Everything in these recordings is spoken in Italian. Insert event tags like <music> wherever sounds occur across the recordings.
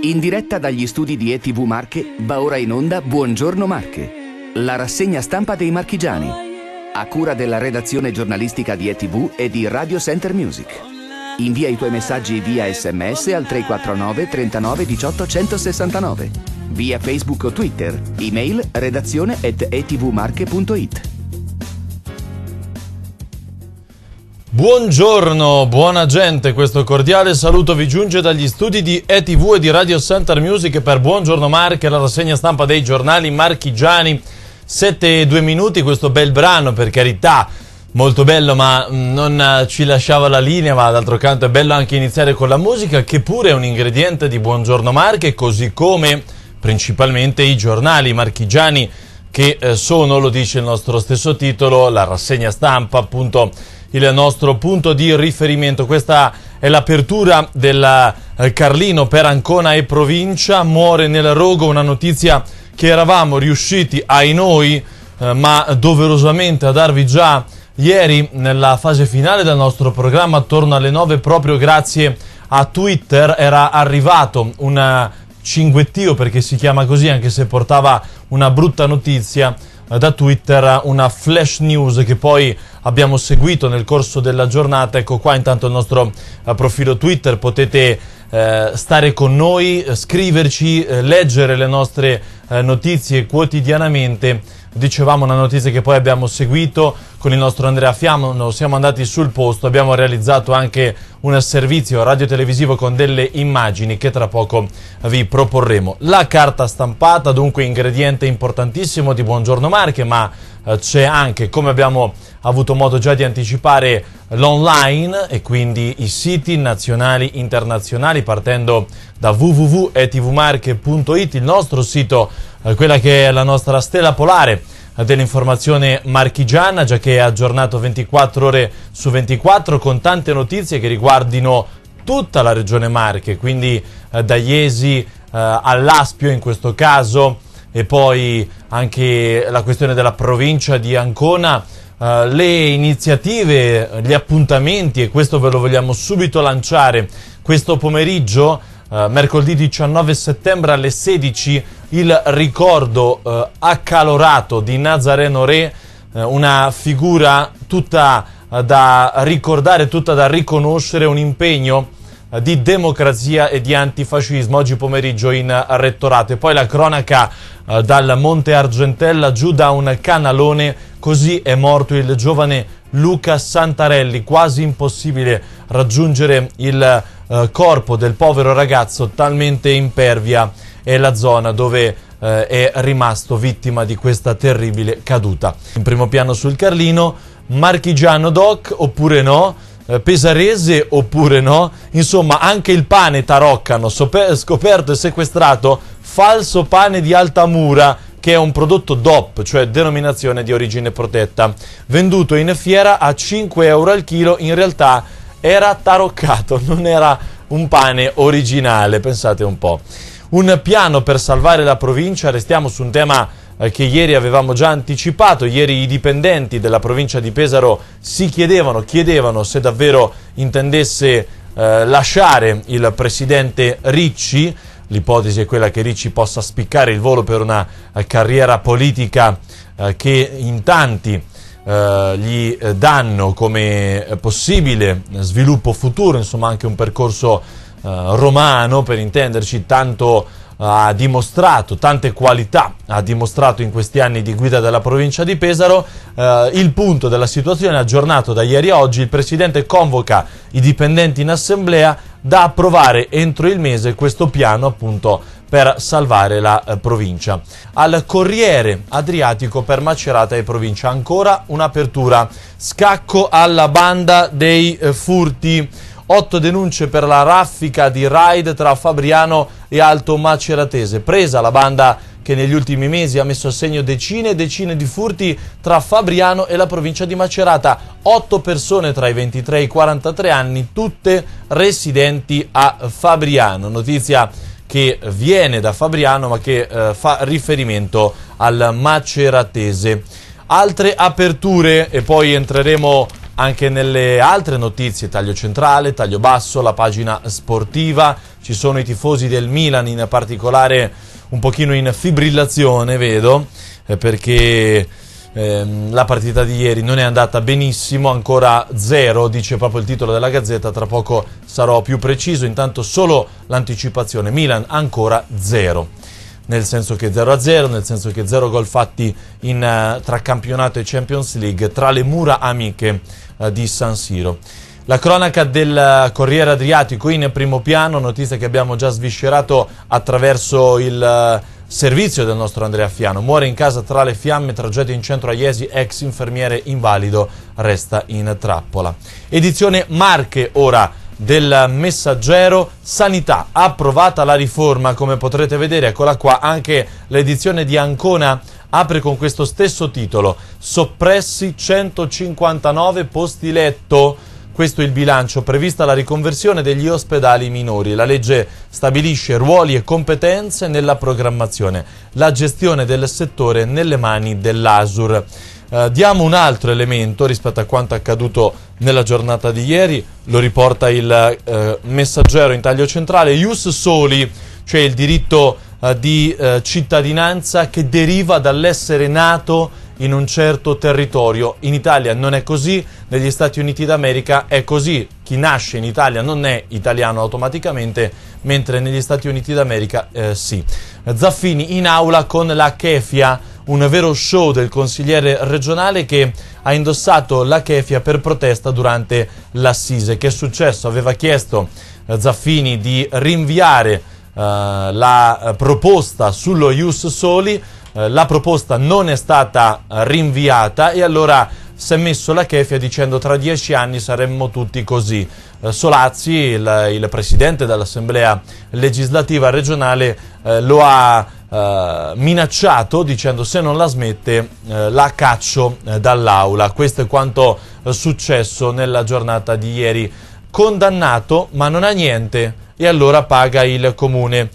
In diretta dagli studi di ETV Marche va ora in onda Buongiorno Marche, la rassegna stampa dei marchigiani, a cura della redazione giornalistica di ETV e di Radio Center Music. Invia i tuoi messaggi via sms al 349 39 18 169, via Facebook o Twitter, email redazione at etvmarche.it. Buongiorno, buona gente, questo cordiale saluto vi giunge dagli studi di ETV e di Radio Center Music per Buongiorno Marche, la rassegna stampa dei giornali marchigiani. 7 e 2 minuti, questo bel brano per carità, molto bello ma mm, non eh, ci lasciava la linea, ma d'altro canto è bello anche iniziare con la musica che pure è un ingrediente di Buongiorno Marche, così come principalmente i giornali marchigiani che eh, sono, lo dice il nostro stesso titolo, la rassegna stampa appunto il nostro punto di riferimento. Questa è l'apertura del eh, Carlino per Ancona e provincia. Muore nel rogo una notizia che eravamo riusciti ai noi, eh, ma doverosamente a darvi già ieri nella fase finale del nostro programma attorno alle 9 proprio grazie a Twitter era arrivato un cinguettio perché si chiama così anche se portava una brutta notizia da Twitter una flash news che poi abbiamo seguito nel corso della giornata. Ecco qua intanto il nostro eh, profilo Twitter, potete eh, stare con noi, eh, scriverci, eh, leggere le nostre eh, notizie quotidianamente dicevamo una notizia che poi abbiamo seguito con il nostro Andrea Fiamano, siamo andati sul posto, abbiamo realizzato anche un servizio radiotelevisivo con delle immagini che tra poco vi proporremo. La carta stampata, dunque ingrediente importantissimo di Buongiorno Marche, ma eh, c'è anche, come abbiamo avuto modo già di anticipare, l'online e quindi i siti nazionali e internazionali partendo da www.etvmarche.it, il nostro sito eh, quella che è la nostra stella polare dell'informazione marchigiana, già che è aggiornato 24 ore su 24 con tante notizie che riguardino tutta la regione Marche, quindi eh, da Iesi eh, all'Aspio in questo caso e poi anche la questione della provincia di Ancona, eh, le iniziative, gli appuntamenti e questo ve lo vogliamo subito lanciare questo pomeriggio, eh, mercoledì 19 settembre alle 16 il ricordo eh, accalorato di Nazareno Re, eh, una figura tutta eh, da ricordare, tutta da riconoscere, un impegno eh, di democrazia e di antifascismo oggi pomeriggio in rettorato e poi la cronaca eh, dal Monte Argentella giù da un canalone così è morto il giovane Luca Santarelli quasi impossibile raggiungere il eh, corpo del povero ragazzo talmente impervia è la zona dove eh, è rimasto vittima di questa terribile caduta. In primo piano sul Carlino, Marchigiano Doc oppure no? Eh, pesarese oppure no? Insomma, anche il pane taroccano, scoperto e sequestrato, falso pane di Altamura, che è un prodotto DOP, cioè denominazione di origine protetta, venduto in fiera a 5 euro al chilo, in realtà era taroccato, <laughs> non era un pane originale, pensate un po' un piano per salvare la provincia. Restiamo su un tema eh, che ieri avevamo già anticipato. Ieri i dipendenti della provincia di Pesaro si chiedevano, chiedevano se davvero intendesse eh, lasciare il presidente Ricci. L'ipotesi è quella che Ricci possa spiccare il volo per una eh, carriera politica eh, che in tanti eh, gli eh, danno come possibile sviluppo futuro, insomma anche un percorso eh, romano, per intenderci, tanto eh, ha dimostrato, tante qualità ha dimostrato in questi anni di guida della provincia di Pesaro. Eh, il punto della situazione aggiornato da ieri a oggi, il Presidente convoca i dipendenti in assemblea da approvare entro il mese questo piano appunto per salvare la eh, provincia. Al Corriere Adriatico per Macerata e provincia ancora un'apertura. Scacco alla banda dei eh, furti 8 denunce per la raffica di raid tra Fabriano e Alto Maceratese. Presa la banda che negli ultimi mesi ha messo a segno decine e decine di furti tra Fabriano e la provincia di Macerata. 8 persone tra i 23 e i 43 anni, tutte residenti a Fabriano. Notizia che viene da Fabriano ma che eh, fa riferimento al Maceratese altre aperture e poi entreremo anche nelle altre notizie, taglio centrale, taglio basso, la pagina sportiva, ci sono i tifosi del Milan in particolare un pochino in fibrillazione, vedo, eh, perché ehm, la partita di ieri non è andata benissimo, ancora zero, dice proprio il titolo della gazzetta, tra poco sarò più preciso, intanto solo l'anticipazione, Milan ancora zero nel senso che 0-0, nel senso che 0 gol fatti in, eh, tra campionato e Champions League, tra le mura amiche eh, di San Siro. La cronaca del eh, Corriere Adriatico in primo piano, notizia che abbiamo già sviscerato attraverso il servizio del nostro Andrea Fiano. Muore in casa tra le fiamme, tragedia in centro a Iesi, ex infermiere invalido, resta in trappola. Edizione Marche ora del messaggero Sanità. Approvata la riforma, come potrete vedere, eccola qua, anche l'edizione di Ancona apre con questo stesso titolo. Soppressi 159 posti letto. Questo è il bilancio, prevista la riconversione degli ospedali minori. La legge stabilisce ruoli e competenze nella programmazione, la gestione del settore nelle mani dell'ASUR eh, diamo un altro elemento rispetto a quanto accaduto nella giornata di ieri, lo riporta il eh, messaggero in taglio centrale, Ius Soli, cioè il diritto eh, di eh, cittadinanza che deriva dall'essere nato in un certo territorio. In Italia non è così, negli Stati Uniti d'America è così. Chi nasce in Italia non è italiano automaticamente, mentre negli Stati Uniti d'America eh, sì. Zaffini in aula con la Kefia un vero show del consigliere regionale che ha indossato la kefia per protesta durante l'assise. Che è successo? Aveva chiesto eh, Zaffini di rinviare uh, la eh, proposta sullo Ius Soli, uh, la proposta non è stata rinviata e allora si è messo la kefia dicendo tra dieci anni saremmo tutti così. Solazzi, il, il presidente dell'Assemblea legislativa regionale, eh, lo ha eh, minacciato dicendo se non la smette eh, la caccio eh, dall'aula. Questo è quanto successo nella giornata di ieri. Condannato ma non ha niente e allora paga il comune.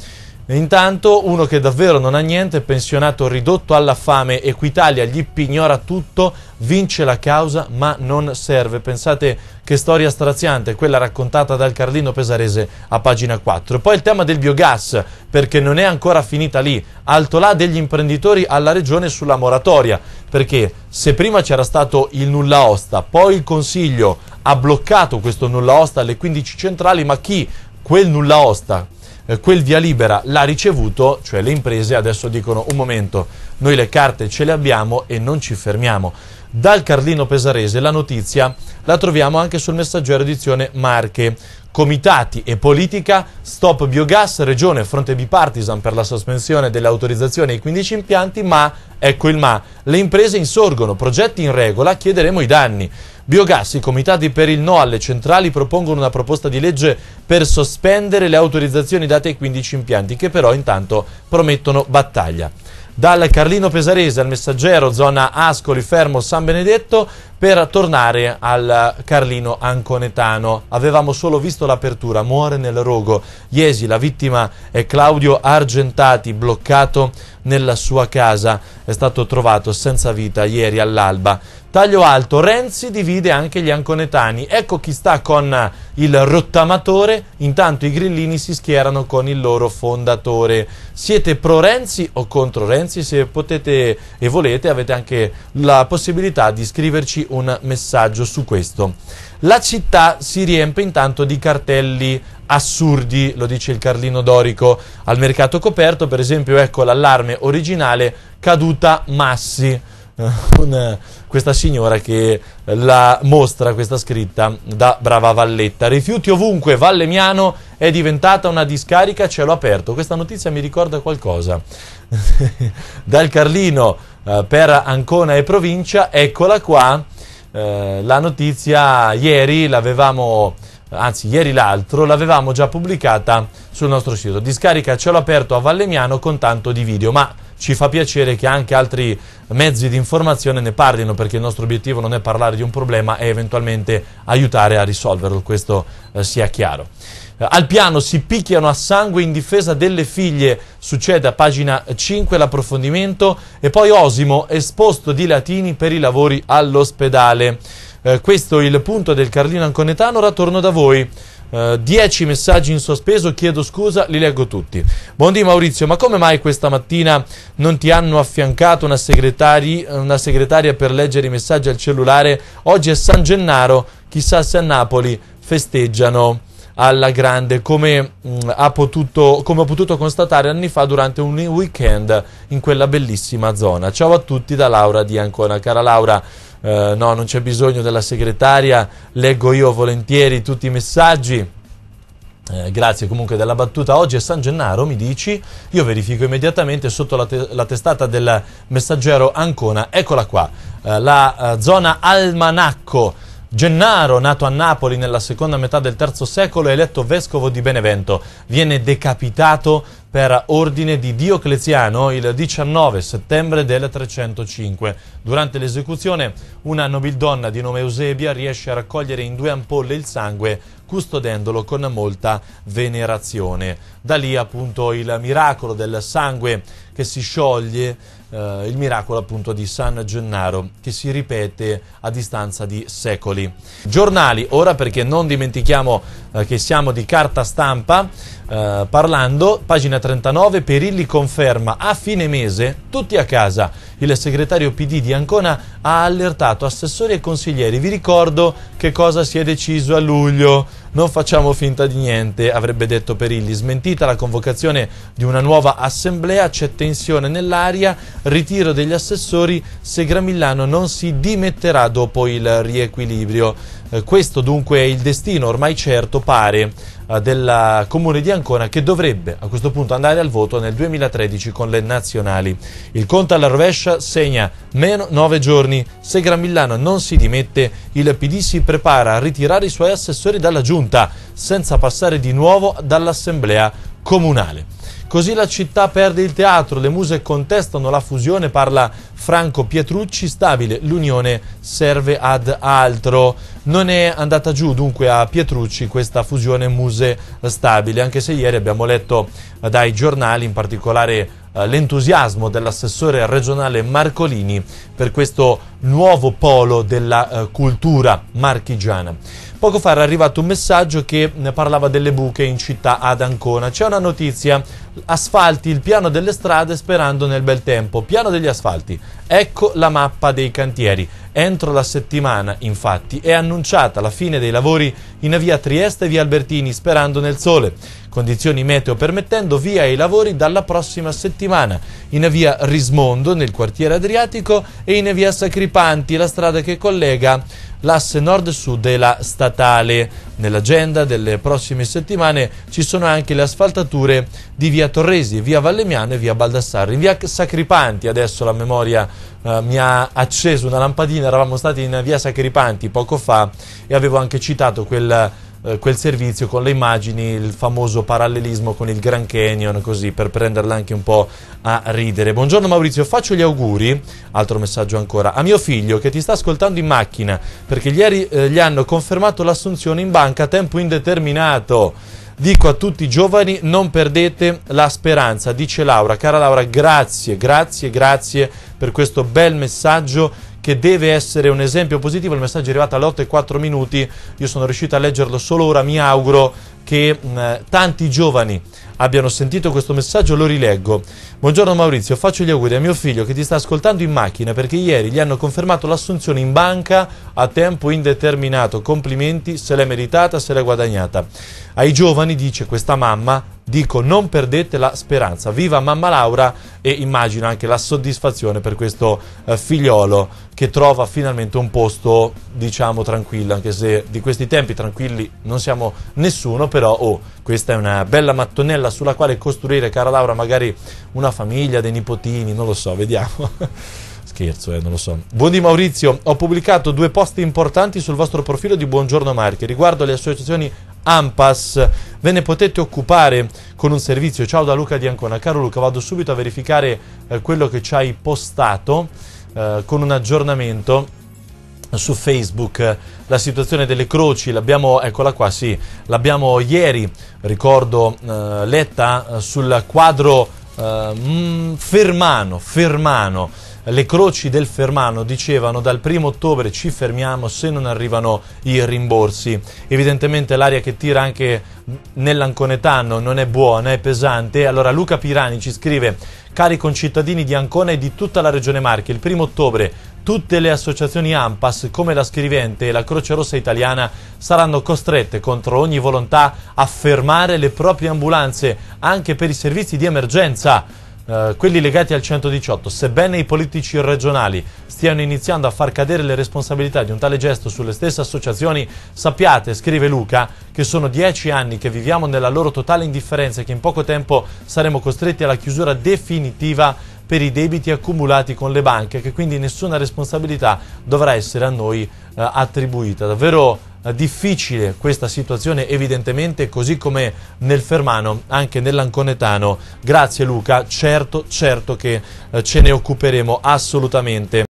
Intanto uno che davvero non ha niente, pensionato ridotto alla fame, Equitalia gli pignora tutto, vince la causa ma non serve. Pensate che storia straziante quella raccontata dal Carlino Pesarese a pagina 4. Poi il tema del biogas, perché non è ancora finita lì. Alto là degli imprenditori alla regione sulla moratoria, perché se prima c'era stato il nulla osta, poi il Consiglio ha bloccato questo nulla osta alle 15 centrali, ma chi quel nulla osta eh, quel via libera l'ha ricevuto, cioè le imprese adesso dicono un momento, noi le carte ce le abbiamo e non ci fermiamo. Dal Carlino Pesarese la notizia la troviamo anche sul messaggero edizione Marche. Comitati e politica, stop biogas, regione, fronte bipartisan per la sospensione delle autorizzazioni ai 15 impianti, ma, ecco il ma, le imprese insorgono, progetti in regola, chiederemo i danni. Biogas, i comitati per il no alle centrali propongono una proposta di legge per sospendere le autorizzazioni date ai 15 impianti che però intanto promettono battaglia. Dal Carlino Pesarese al Messaggero, zona Ascoli, Fermo, San Benedetto, per tornare al Carlino Anconetano. Avevamo solo visto l'apertura, muore nel rogo. Iesi, la vittima è Claudio Argentati, bloccato nella sua casa. È stato trovato senza vita ieri all'alba. Taglio alto, Renzi divide anche gli anconetani. Ecco chi sta con il rottamatore, intanto i grillini si schierano con il loro fondatore. Siete pro Renzi o contro Renzi? Se potete e volete avete anche la possibilità di scriverci un messaggio su questo. La città si riempie intanto di cartelli assurdi, lo dice il Carlino Dorico, al mercato coperto, per esempio ecco l'allarme originale caduta Massi. Una, <laughs> eh, questa signora che la mostra questa scritta da Brava Valletta. Rifiuti ovunque, Valle Miano è diventata una discarica a cielo aperto. Questa notizia mi ricorda qualcosa. <laughs> Dal Carlino eh, per Ancona e provincia, eccola qua. Eh, la notizia ieri l'avevamo anzi ieri l'altro, l'avevamo già pubblicata sul nostro sito. Discarica a cielo aperto a Vallemiano con tanto di video, ma ci fa piacere che anche altri mezzi di informazione ne parlino perché il nostro obiettivo non è parlare di un problema, e eventualmente aiutare a risolverlo, questo eh, sia chiaro. Eh, al piano si picchiano a sangue in difesa delle figlie, succede a pagina 5 l'approfondimento e poi Osimo esposto di Latini per i lavori all'ospedale. Eh, questo è il punto del Carlino Anconetano, ora torno da voi. 10 eh, messaggi in sospeso, chiedo scusa, li leggo tutti. Buondì Maurizio, ma come mai questa mattina non ti hanno affiancato una, una segretaria per leggere i messaggi al cellulare? Oggi è San Gennaro, chissà se a Napoli festeggiano alla grande, come, mh, mm, potuto, come ho potuto constatare anni fa durante un weekend in quella bellissima zona. Ciao a tutti da Laura di Ancona. Cara Laura, eh, no, non c'è bisogno della segretaria, leggo io volentieri tutti i messaggi. Eh, grazie comunque della battuta. Oggi è San Gennaro, mi dici? Io verifico immediatamente sotto la, te la testata del messaggero Ancona. Eccola qua, eh, la eh, zona Almanacco Gennaro, nato a Napoli nella seconda metà del III secolo, è eletto vescovo di Benevento. Viene decapitato per ordine di Diocleziano il 19 settembre del 305. Durante l'esecuzione, una nobildonna di nome Eusebia riesce a raccogliere in due ampolle il sangue, custodendolo con molta venerazione. Da lì appunto il miracolo del sangue che si scioglie eh, il miracolo appunto di San Gennaro che si ripete a distanza di secoli. Giornali, ora perché non dimentichiamo eh, che siamo di carta stampa, eh, parlando, pagina 39, Perilli conferma a fine mese tutti a casa. Il segretario PD di Ancona ha allertato assessori e consiglieri. Vi ricordo che cosa si è deciso a luglio non facciamo finta di niente, avrebbe detto Perilli. Smentita la convocazione di una nuova assemblea, c'è tensione nell'aria, ritiro degli assessori, se Gramillano non si dimetterà dopo il riequilibrio. Eh, questo dunque è il destino ormai certo pare eh, del comune di Ancona che dovrebbe a questo punto andare al voto nel 2013 con le nazionali. Il conto alla rovescia segna meno 9 giorni. Se Gramillano non si dimette, il PD si prepara a ritirare i suoi assessori dalla giunta senza passare di nuovo dall'assemblea comunale. Così la città perde il teatro, le muse contestano la fusione, parla Franco Pietrucci, stabile, l'unione serve ad altro. Non è andata giù dunque a Pietrucci questa fusione muse stabile, anche se ieri abbiamo letto eh, dai giornali, in particolare eh, l'entusiasmo dell'assessore regionale Marcolini per questo nuovo polo della eh, cultura marchigiana. Poco fa era arrivato un messaggio che eh, parlava delle buche in città ad Ancona. C'è una notizia, asfalti il piano delle strade sperando nel bel tempo. Piano degli asfalti, ecco la mappa dei cantieri. Entro la settimana, infatti, è annunciata la fine dei lavori in via Trieste e via Albertini sperando nel sole. Condizioni meteo permettendo via i lavori dalla prossima settimana. In via Rismondo, nel quartiere Adriatico, e in via Sacripino Panti, la strada che collega l'asse nord-sud della statale. Nell'agenda delle prossime settimane ci sono anche le asfaltature di via Torresi, via Vallemiano e via Baldassarri. In via Sacripanti, adesso la memoria eh, mi ha acceso una lampadina, eravamo stati in via Sacripanti poco fa e avevo anche citato quel eh, quel servizio con le immagini, il famoso parallelismo con il Grand Canyon, così per prenderla anche un po' a ridere. Buongiorno Maurizio, faccio gli auguri, altro messaggio ancora, a mio figlio che ti sta ascoltando in macchina perché ieri eh, gli hanno confermato l'assunzione in banca a tempo indeterminato. Dico a tutti i giovani, non perdete la speranza, dice Laura. Cara Laura, grazie, grazie, grazie per questo bel messaggio che deve essere un esempio positivo. Il messaggio è arrivato alle 8 e 4 minuti, io sono riuscito a leggerlo solo ora, mi auguro che mh, tanti giovani abbiano sentito questo messaggio, lo rileggo. Buongiorno Maurizio, faccio gli auguri a mio figlio che ti sta ascoltando in macchina perché ieri gli hanno confermato l'assunzione in banca a tempo indeterminato. Complimenti, se l'è meritata, se l'è guadagnata. Ai giovani, dice questa mamma, dico non perdete la speranza. Viva mamma Laura e immagino anche la soddisfazione per questo eh, figliolo che trova finalmente un posto, diciamo, tranquillo, anche se di questi tempi tranquilli non siamo nessuno, però oh, questa è una bella mattonella sulla quale costruire, cara Laura, magari una famiglia, dei nipotini, non lo so, vediamo. <laughs> Scherzo, eh, non lo so. Buondì Maurizio, ho pubblicato due post importanti sul vostro profilo di Buongiorno Marche riguardo le associazioni AMPAS. Ve ne potete occupare con un servizio. Ciao da Luca di Ancona. Caro Luca, vado subito a verificare eh, quello che ci hai postato eh, con un aggiornamento su Facebook la situazione delle croci, l'abbiamo, eccola qua, sì, l'abbiamo ieri, ricordo, eh, letta eh, sul quadro Uh, Fermano, Fermano le croci del Fermano dicevano dal 1 ottobre ci fermiamo se non arrivano i rimborsi. Evidentemente l'aria che tira anche nell'anconetano non è buona, è pesante. Allora Luca Pirani ci scrive cari concittadini di Ancona e di tutta la regione Marche, il 1 ottobre tutte le associazioni AMPAS, come la Scrivente e la Croce Rossa Italiana, saranno costrette contro ogni volontà a fermare le proprie ambulanze anche per i servizi di emergenza. Eh, quelli legati al 118, sebbene i politici regionali stiano iniziando a far cadere le responsabilità di un tale gesto sulle stesse associazioni, sappiate, scrive Luca, che sono dieci anni che viviamo nella loro totale indifferenza e che in poco tempo saremo costretti alla chiusura definitiva per i debiti accumulati con le banche, che quindi nessuna responsabilità dovrà essere a noi eh, attribuita. Davvero eh, difficile questa situazione evidentemente così come nel Fermano anche nell'Anconetano grazie Luca certo certo che eh, ce ne occuperemo assolutamente